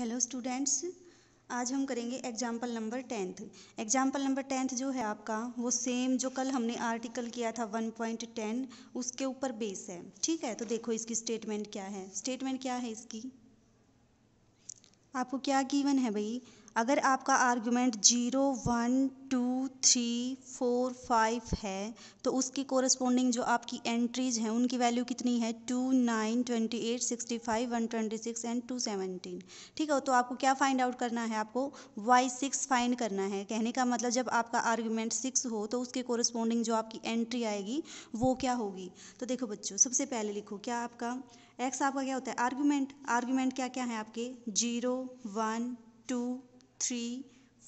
hello students आज हम करेंगे example number tenth example number tenth जो है आपका वो सेम जो कल हमने आर्टिकल किया था वन पॉइंट टेन उसके ऊपर बेस है ठीक है तो देखो इसकी स्टेटमेंट क्या है स्टेटमेंट क्या है इसकी आपको क्या गिवन है भाई अगर आपका argument zero one two three four five है तो उसकी कोरस्पोंडिंग जो आपकी एंट्रीज हैं उनकी वैल्यू कितनी है two nine twenty eight sixty five one twenty six and two seventeen ठीक है तो आपको क्या फाइंड आउट करना है आपको वाई सिक्स फाइंड करना है कहने का मतलब जब आपका आर्ग्यूमेंट सिक्स हो तो उसके कोरस्पोंडिंग जो आपकी एंट्री आएगी वो क्या होगी तो देखो बच्चों सबसे पहले लिखो क्या आपका एक्स आपका क्या होता है आर्ग्यूमेंट आर्ग्यूमेंट क्या क्या है आपके zero one two three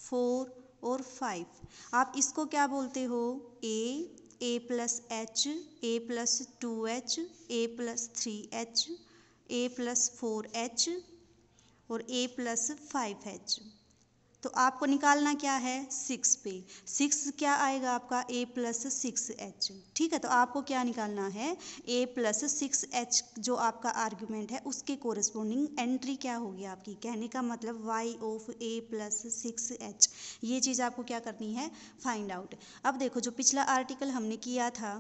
four और फाइव आप इसको क्या बोलते हो a a plus h a plus two h a plus three h a plus four h और ए प्लस फाइव एच तो आपको निकालना क्या है सिक्स पे सिक्स क्या आएगा आपका ए प्लस सिक्स एच ठीक है तो आपको क्या निकालना है ए प्लस सिक्स एच जो आपका आर्ग्यूमेंट है उसके कोरस्पोंडिंग एंट्री क्या होगी आपकी कहने का मतलब y of a plus six h ये चीज़ आपको क्या करनी है फाइंड आउट अब देखो जो पिछला आर्टिकल हमने किया था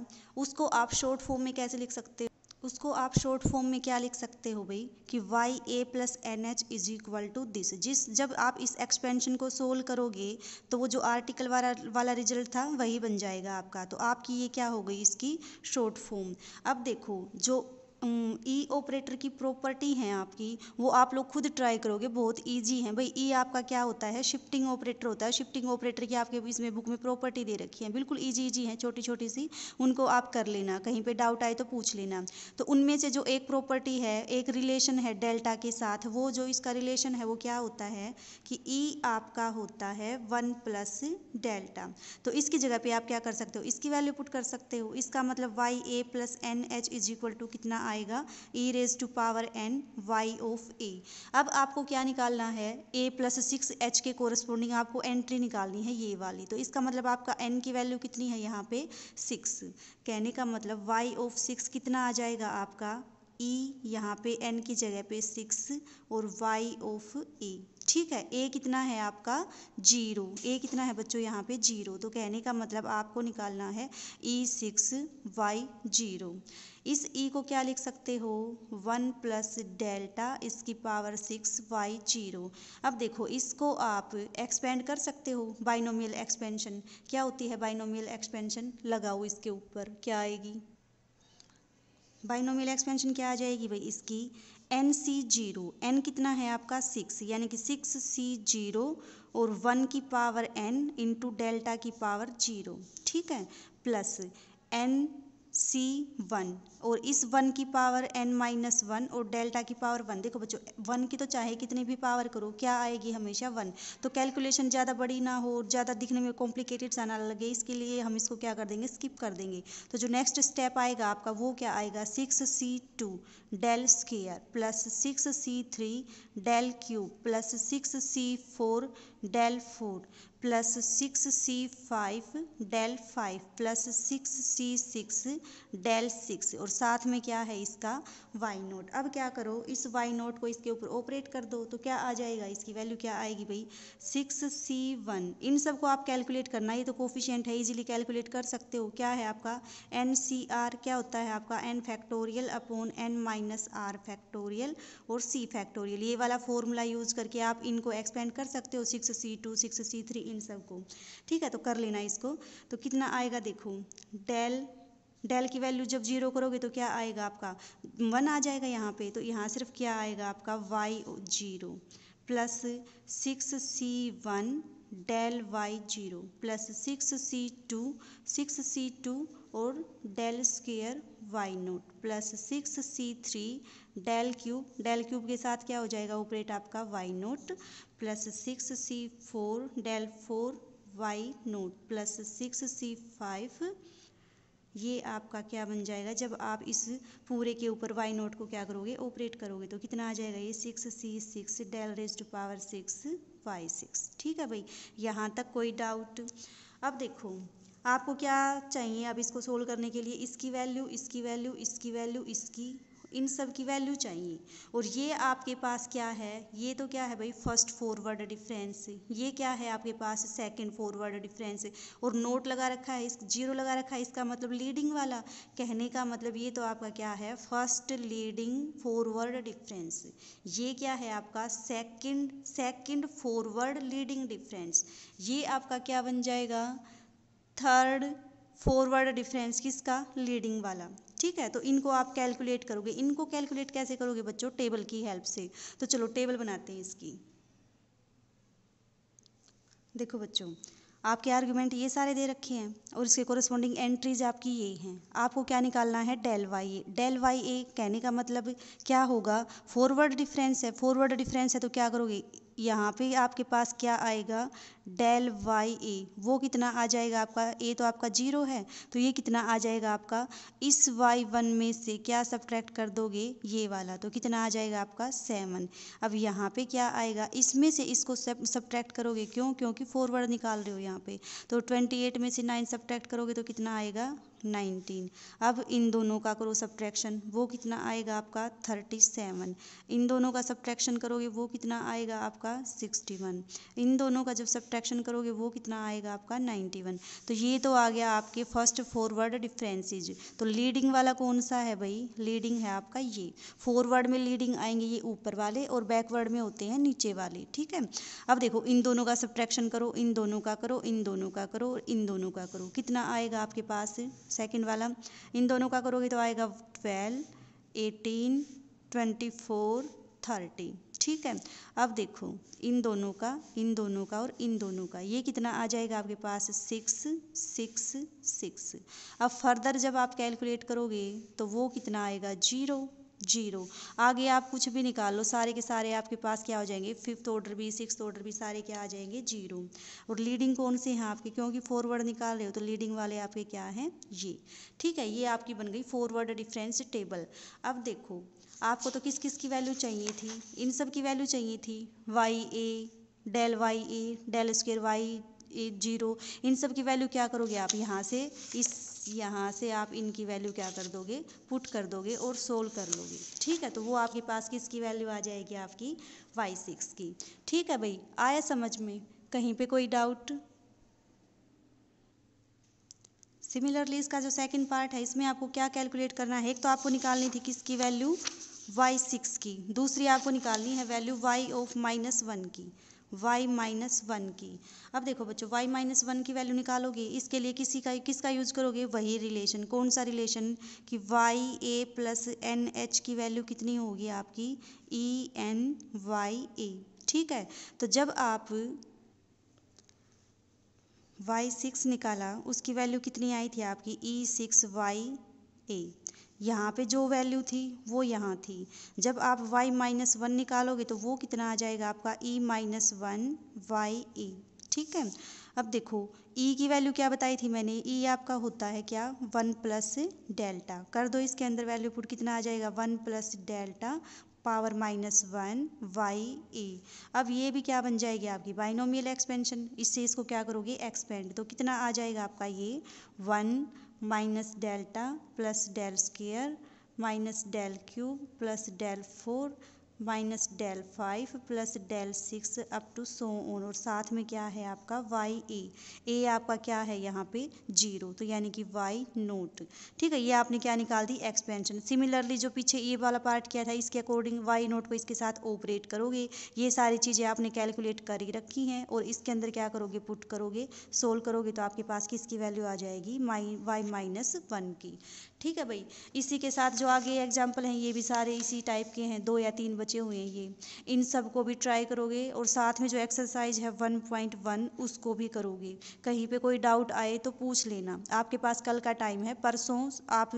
उसको आप शॉर्ट फॉर्म में कैसे लिख सकते हो उसको आप शॉर्ट फॉर्म में क्या लिख सकते हो भाई कि y a plus n h is equal to this जिस जब आप इस एक्सपेंशन को सोल्व करोगे तो वो जो आर्टिकल वाला वाला रिजल्ट था वही बन जाएगा आपका तो आपकी ये क्या हो गई इसकी शॉर्ट फॉर्म अब देखो जो ई ऑपरेटर e की प्रॉपर्टी है आपकी वो आप लोग खुद ट्राई करोगे बहुत ईजी है भाई ई e आपका क्या होता है शिफ्टिंग ऑपरेटर होता है शिफ्टिंग ऑपरेटर की आपके इसमें बुक में प्रॉपर्टी दे रखी है बिल्कुल ईजी ईजी है छोटी छोटी सी उनको आप कर लेना कहीं पर डाउट आए तो पूछ लेना तो उनमें से जो एक प्रॉपर्टी है एक रिलेशन है डेल्टा के साथ वो जो इसका रिलेशन है वो क्या होता है कि ई e आपका होता है वन प्लस डेल्टा तो इसकी जगह पे आप क्या कर सकते हो इसकी वैल्यू पुट कर सकते हो इसका मतलब y a plus n h is equal to कितना आएगा e raise to power n y of a अब आपको क्या निकालना है ए प्लस सिक्स एच के कोरस्पोंडिंग आपको एंट्री निकालनी है ये वाली तो इसका मतलब आपका एन की वैल्यू कितनी है यहाँ पे सिक्स कहने का मतलब वाई ऑफ सिक्स कितना आ जाएगा आपका ई e, यहाँ पे एन की जगह पे सिक्स और वाई ऑफ ए ठीक है ए कितना है आपका जीरो ए कितना है बच्चों यहाँ पे जीरो तो कहने का मतलब आपको निकालना है ई सिक्स वाई जीरो इस ई e को क्या लिख सकते हो वन प्लस डेल्टा इसकी पावर सिक्स वाई जीरो अब देखो इसको आप एक्सपेंड कर सकते हो बाइनोमियल एक्सपेंशन क्या होती है बाइनोमियल एक्सपेंशन लगाओ इसके ऊपर क्या आएगी बाइनोमियल एक्सपेंशन क्या आ जाएगी भाई इसकी एन सी जीरो एन कितना है आपका सिक्स यानी कि सिक्स सी जीरो और वन की पावर एन इंटू डेल्टा की पावर जीरो ठीक है प्लस एन सी वन और इस वन की पावर एन माइनस वन और डेल्टा की पावर वन देखो बच्चों वन की तो चाहे कितनी भी पावर करो क्या आएगी हमेशा वन तो कैलकुलेशन ज़्यादा बड़ी ना हो और ज़्यादा दिखने में कॉम्प्लिकेटेड सा ना लगे इसके लिए हम इसको क्या कर देंगे स्किप कर देंगे तो जो नेक्स्ट स्टेप आएगा आपका वो क्या आएगा six c two del square plus six c three del cube plus six c four del four plus six c five del five plus six c six del six और साथ में क्या है इसका वाई नोट अब क्या करो इस वाई नोट को इसके ऊपर ऑपरेट कर दो तो क्या आ जाएगा इसकी वैल्यू क्या आएगी भाई सिक्स सी वन इन सब को आप कैलकुलेट करना ये तो कोफिशेंट है इजीली कैलकुलेट कर सकते हो क्या है आपका एन सी आर क्या होता है आपका n factorial upon n minus r factorial और सी फैक्टोरियल ये वाला फॉर्मूला यूज करके आप इनको एक्सपेंड कर सकते हो six c two six c three इन सब को ठीक है तो कर लेना इसको तो कितना आएगा देखो डेल डेल की वैल्यू जब जीरो करोगे तो क्या आएगा आपका वन आ जाएगा यहाँ पे तो यहाँ सिर्फ क्या आएगा आपका y zero plus six c one del y zero plus six c two six c two और del square y naught plus six c three del cube del cube के साथ क्या हो जाएगा ऑपरेट आपका y naught plus six c four del four y naught plus six c five ये आपका क्या बन जाएगा जब आप इस पूरे के ऊपर वाई नोट को क्या करोगे ऑपरेट करोगे तो कितना आ जाएगा ये six c six del raise to power six y six ठीक है भाई यहाँ तक कोई डाउट अब देखो आपको क्या चाहिए अब इसको सोल्व करने के लिए इसकी वैल्यू इसकी वैल्यू इसकी वैल्यू इसकी इन सब की वैल्यू चाहिए और ये आपके पास क्या है ये तो क्या है भाई फर्स्ट फॉरवर्ड डिफरेंस ये क्या है आपके पास सेकंड फॉरवर्ड डिफरेंस और नोट लगा रखा है इस जीरो लगा रखा है इसका मतलब लीडिंग वाला कहने का मतलब ये तो आपका क्या है फर्स्ट लीडिंग फॉरवर्ड डिफरेंस ये क्या है आपका second second forward leading difference ये आपका क्या बन जाएगा थर्ड फॉरवर्ड डिफरेंस किसका लीडिंग वाला ठीक है तो इनको आप कैलकुलेट करोगे इनको कैलकुलेट कैसे करोगे बच्चों टेबल की हेल्प से तो चलो टेबल बनाते हैं इसकी देखो बच्चों आपके आर्गुमेंट ये सारे दे रखे हैं और इसके कोरस्पॉन्डिंग एंट्रीज आपकी ये हैं आपको क्या निकालना है del y a del y a कहने का मतलब क्या होगा फॉरवर्ड डिफरेंस है फॉरवर्ड डिफरेंस है तो क्या करोगे यहाँ पे आपके पास क्या आएगा डेल वाई ए वो कितना आ जाएगा आपका ए तो आपका जीरो है तो ये कितना आ जाएगा आपका इस वाई वन में से क्या सब्ट्रैक्ट कर दोगे ये वाला तो कितना आ जाएगा आपका सेवन अब यहाँ पे क्या आएगा इसमें से इसको सब्ट्रैक्ट करोगे क्यों क्योंकि फॉरवर्ड निकाल रहे हो यहाँ पे तो ट्वेंटी एट में से नाइन सब्ट्रैक्ट करोगे तो कितना आएगा नाइनटीन अब इन दोनों का करो सब्ट्रैक्शन वो कितना आएगा आपका थर्टी सेवन इन दोनों का सब्ट्रैक्शन करोगे वो कितना आएगा आपका सिक्सटी वन इन दोनों का जब सब सब्ट्रैक्शन करोगे वो कितना आएगा आपका नाइन्टी वन तो ये तो आ गया आपके फर्स्ट फॉरवर्ड डिफ्रेंसेज तो लीडिंग वाला कौन सा है भाई लीडिंग है आपका ये फॉरवर्ड में लीडिंग आएंगे ये ऊपर वाले और बैकवर्ड में होते हैं नीचे वाले ठीक है अब देखो इन दोनों का सब्ट्रैक्शन करो इन दोनों का करो इन दोनों का करो और इन दोनों का करो कितना आएगा आपके पास सेकेंड वाला इन दोनों का करोगे तो आएगा twelve eighteen twenty four thirty ठीक है अब देखो इन दोनों का इन दोनों का और इन दोनों का ये कितना आ जाएगा आपके पास सिक्स सिक्स सिक्स अब फर्दर जब आप कैलकुलेट करोगे तो वो कितना आएगा जीरो जीरो आगे आप कुछ भी निकाल लो सारे के सारे आपके पास क्या हो जाएंगे फिफ्थ ऑर्डर भी सिक्स ऑर्डर भी सारे क्या आ जाएंगे जीरो और लीडिंग कौन से हैं आपके क्योंकि फॉरवर्ड निकाल रहे हो तो लीडिंग वाले आपके क्या हैं ये ठीक है ये आपकी बन गई फॉरवर्ड डिफरेंस टेबल अब देखो आपको तो किस किस की वैल्यू चाहिए थी इन सब की वैल्यू चाहिए थी y a del y a del square y a zero इन सब की वैल्यू क्या करोगे आप यहाँ से इस यहाँ से आप इनकी वैल्यू क्या कर दोगे पुट कर दोगे और सोल्व कर लोगे ठीक है तो वो आपके पास किसकी वैल्यू आ जाएगी आपकी वाई सिक्स की ठीक है भाई आया समझ में कहीं पे कोई डाउट सिमिलरली इसका जो सेकंड पार्ट है इसमें आपको क्या कैलकुलेट करना है एक तो आपको निकालनी थी किसकी वैल्यू वाई सिक्स की दूसरी आपको निकालनी है value y of minus one की वाई माइनस वन की अब देखो बच्चों वाई माइनस वन की वैल्यू निकालोगे इसके लिए किसी का किसका यूज करोगे वही रिलेशन कौन सा रिलेशन कि y a plus n h की वैल्यू कितनी होगी आपकी ई एन वाई ए ठीक है तो जब आप वाई सिक्स निकाला उसकी वैल्यू कितनी आई थी आपकी ई सिक्स वाई ए यहाँ पे जो वैल्यू थी वो यहाँ थी जब आप y माइनस वन निकालोगे तो वो कितना आ जाएगा आपका e minus one y e ठीक है अब देखो e की वैल्यू क्या बताई थी मैंने e आपका होता है क्या वन प्लस डेल्टा कर दो इसके अंदर वैल्यू पुट कितना आ जाएगा one plus delta power minus one y a अब ये भी क्या बन जाएगी आपकी बाइनोमियल एक्सपेंशन इससे इसको क्या करोगे एक्सपेंड तो कितना आ जाएगा आपका ये one minus delta plus del square minus del cube plus del four minus del five plus del six up to so on और साथ में क्या है आपका वाई ए ए आपका क्या है यहाँ पे जीरो तो यानी कि वाई नोट ठीक है ये आपने क्या निकाल दी एक्सपेंशन सिमिलरली जो पीछे ये वाला पार्ट किया था इसके अकॉर्डिंग वाई नोट को इसके साथ ऑपरेट करोगे ये सारी चीज़ें आपने कैलकुलेट कर रखी हैं और इसके अंदर क्या करोगे पुट करोगे सोल्व करोगे तो आपके पास किसकी वैल्यू आ जाएगी माई वाई माइनस वन की ठीक है भाई इसी के साथ जो आगे एग्जाम्पल हैं ये भी सारे इसी टाइप के हैं दो या तीन बचे हुए हैं ये इन सब को भी ट्राई करोगे और साथ में जो एक्सरसाइज है वन पॉइंट वन उसको भी करोगे कहीं पे कोई डाउट आए तो पूछ लेना आपके पास कल का टाइम है परसों आप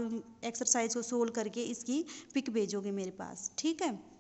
एक्सरसाइज को सोल्व करके इसकी पिक भेजोगे मेरे पास ठीक है